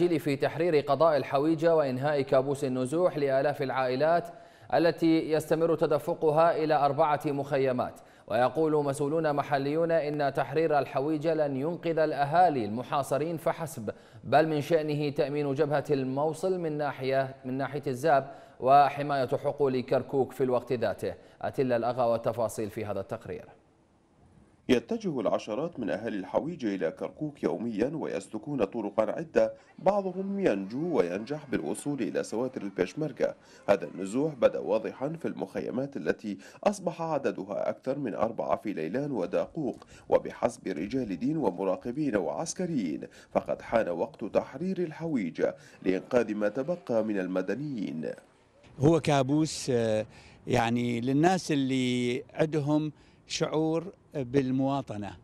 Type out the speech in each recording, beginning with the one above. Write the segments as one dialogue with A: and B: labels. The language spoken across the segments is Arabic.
A: الجيل في تحرير قضاء الحويجة وإنهاء كابوس النزوح لآلاف العائلات التي يستمر تدفقها إلى أربعة مخيمات ويقول مسؤولون محليون إن تحرير الحويجة لن ينقذ الأهالي المحاصرين فحسب بل من شأنه تأمين جبهة الموصل من ناحية من ناحية الزاب وحماية حقول كركوك في الوقت ذاته أتل الأغا والتفاصيل في هذا التقرير
B: يتجه العشرات من أهل الحويجة إلى كركوك يوميا ويسلكون طرقا عدة بعضهم ينجو وينجح بالوصول إلى سواتر البيشمركة هذا النزوح بدأ واضحا في المخيمات التي أصبح عددها أكثر من أربعة في ليلان وداقوق وبحسب رجال دين ومراقبين وعسكريين فقد حان وقت تحرير الحويجة لإنقاذ ما تبقى من المدنيين
C: هو كابوس آه، يعني للناس اللي عندهم شعور بالمواطنه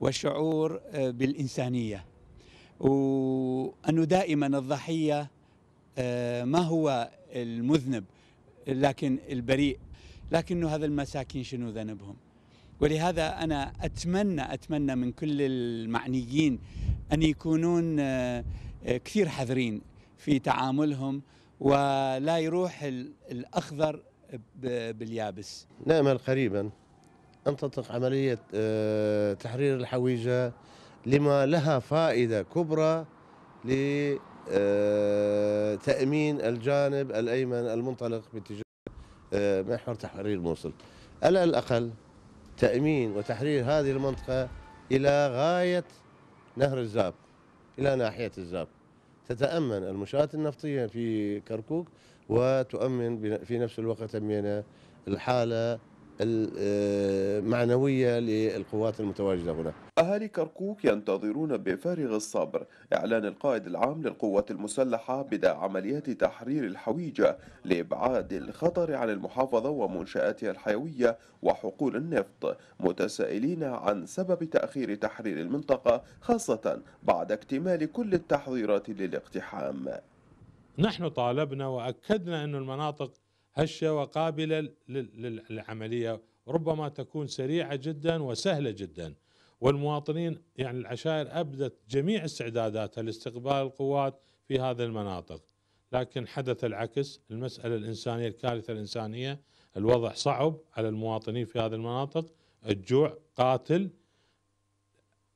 C: وشعور آه، بالانسانيه وانه دائما الضحيه آه، ما هو المذنب لكن البريء لكنه هذا المساكين شنو ذنبهم ولهذا انا اتمنى اتمنى من كل المعنيين ان يكونون آه، كثير حذرين في تعاملهم ولا يروح الاخضر باليابس
D: نامل قريبا انطلق عملية آه، تحرير الحويجة لما لها فائدة كبرى لتأمين آه، الجانب الأيمن المنطلق باتجاه آه، محور تحرير موصل على الأقل تأمين وتحرير هذه المنطقة إلى غاية نهر الزاب إلى ناحية الزاب تتأمن المنشآت النفطية في كركوك وتؤمن في نفس الوقت تمينا الحالة المعنوية آه، للقوات المتواجدة هنا أهالي كركوك ينتظرون بفارغ الصبر إعلان القائد العام
B: للقوات المسلحة بدء عمليات تحرير الحويجة لإبعاد الخطر عن المحافظة ومنشآتها الحيوية وحقول النفط متسائلين عن سبب تأخير تحرير المنطقة خاصة بعد اكتمال كل التحضيرات
E: للاقتحام نحن طالبنا وأكدنا أن المناطق هشه وقابله للعمليه ربما تكون سريعه جدا وسهله جدا والمواطنين يعني العشائر ابدت جميع استعداداتها لاستقبال القوات في هذه المناطق لكن حدث العكس المساله الانسانيه الكارثه الانسانيه الوضع صعب على المواطنين في هذه المناطق الجوع قاتل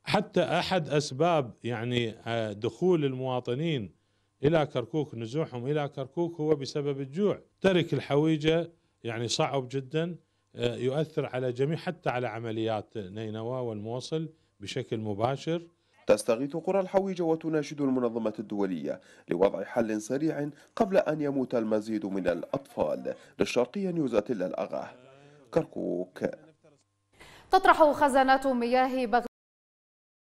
E: حتى احد اسباب يعني آه، دخول المواطنين إلى كركوك نزوحهم إلى كركوك هو بسبب الجوع ترك الحويجة يعني صعب جدا آه، يؤثر على جميع حتى على عمليات نينوى والموصل بشكل مباشر
B: تستغيث قرى الحويجة وتناشد المنظمة الدولية لوضع حل سريع قبل أن يموت المزيد من الأطفال للشرقية نيوزاتيلا الأغاه كركوك
A: تطرح خزانات مياه بغداد